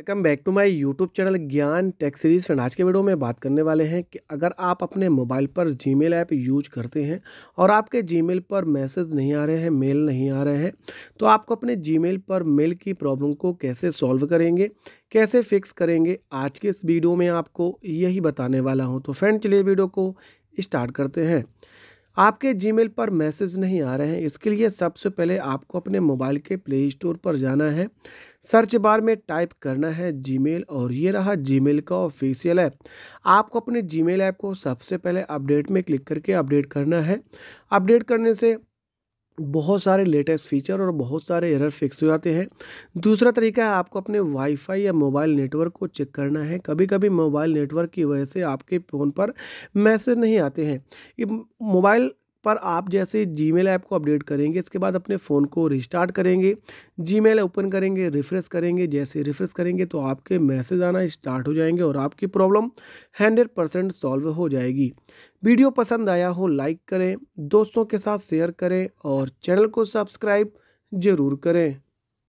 welcome back to my YouTube channel Gyan tech series friend आज के video में बात करने वाले हैं कि अगर आप अपने मोबाइल पर जीमेल ऐप यूज करते हैं और आपके जीमेल पर मैसेज नहीं आ रहे हैं मेल नहीं आ रहे हैं तो आपको अपने जीमेल पर मेल की प्रॉब्लम को कैसे सॉल्व करेंगे कैसे फिक्स करेंगे आज के इस वीडियो में आपको यही बताने वाला हूँ तो फ्रेंड चलिए वीडियो को स्टार्ट करते हैं आपके जीमेल पर मैसेज नहीं आ रहे हैं इसके लिए सबसे पहले आपको अपने मोबाइल के प्ले स्टोर पर जाना है सर्च बार में टाइप करना है जीमेल और ये रहा जीमेल का ऑफिशियल ऐप आपको अपने जीमेल ऐप को सबसे पहले अपडेट में क्लिक करके अपडेट करना है अपडेट करने से बहुत सारे लेटेस्ट फीचर और बहुत सारे एरर फिक्स हो जाते हैं दूसरा तरीका है आपको अपने वाईफाई या मोबाइल नेटवर्क को चेक करना है कभी कभी मोबाइल नेटवर्क की वजह से आपके फ़ोन पर मैसेज नहीं आते हैं मोबाइल पर आप जैसे जी मेल ऐप को अपडेट करेंगे इसके बाद अपने फ़ोन को रिस्टार्ट करेंगे जी मेल ओपन करेंगे रिफ़्रेश करेंगे जैसे रिफ़्रेश करेंगे तो आपके मैसेज आना स्टार्ट हो जाएंगे और आपकी प्रॉब्लम हंड्रेड परसेंट सॉल्व हो जाएगी वीडियो पसंद आया हो लाइक करें दोस्तों के साथ शेयर करें और चैनल को सब्सक्राइब ज़रूर करें